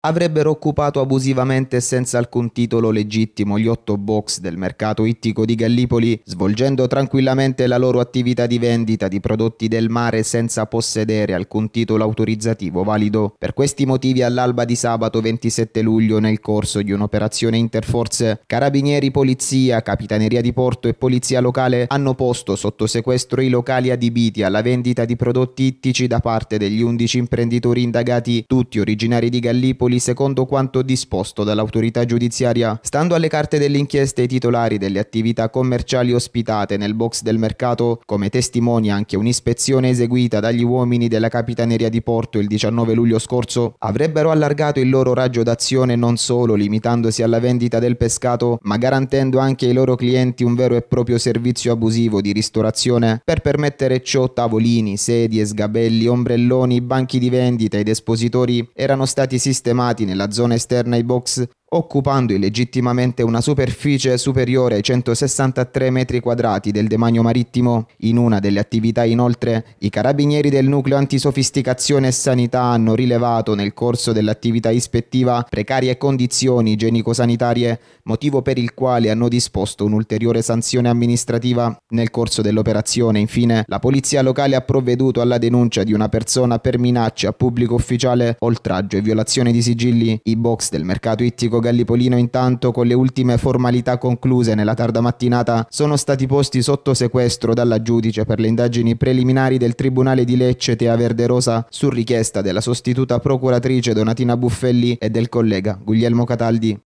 avrebbero occupato abusivamente e senza alcun titolo legittimo gli otto box del mercato ittico di Gallipoli, svolgendo tranquillamente la loro attività di vendita di prodotti del mare senza possedere alcun titolo autorizzativo valido. Per questi motivi all'alba di sabato 27 luglio nel corso di un'operazione interforce, carabinieri, polizia, capitaneria di porto e polizia locale hanno posto sotto sequestro i locali adibiti alla vendita di prodotti ittici da parte degli 11 imprenditori indagati, tutti originari di Gallipoli Napoli secondo quanto disposto dall'autorità giudiziaria. Stando alle carte dell'inchiesta, i titolari delle attività commerciali ospitate nel box del mercato, come testimonia anche un'ispezione eseguita dagli uomini della Capitaneria di Porto il 19 luglio scorso, avrebbero allargato il loro raggio d'azione non solo limitandosi alla vendita del pescato, ma garantendo anche ai loro clienti un vero e proprio servizio abusivo di ristorazione per permettere ciò tavolini, sedie, sgabelli, ombrelloni, banchi di vendita ed espositori erano stati sistemati sistemati nella zona esterna ai box occupando illegittimamente una superficie superiore ai 163 metri quadrati del demanio marittimo. In una delle attività inoltre, i carabinieri del nucleo antisofisticazione e sanità hanno rilevato nel corso dell'attività ispettiva precarie condizioni igienico-sanitarie, motivo per il quale hanno disposto un'ulteriore sanzione amministrativa. Nel corso dell'operazione, infine, la polizia locale ha provveduto alla denuncia di una persona per minaccia a pubblico ufficiale, oltraggio e violazione di sigilli. I box del mercato ittico tecnico gallipolino intanto con le ultime formalità concluse nella tarda mattinata sono stati posti sotto sequestro dalla giudice per le indagini preliminari del Tribunale di Lecce Tea Verderosa su richiesta della sostituta procuratrice Donatina Buffelli e del collega Guglielmo Cataldi.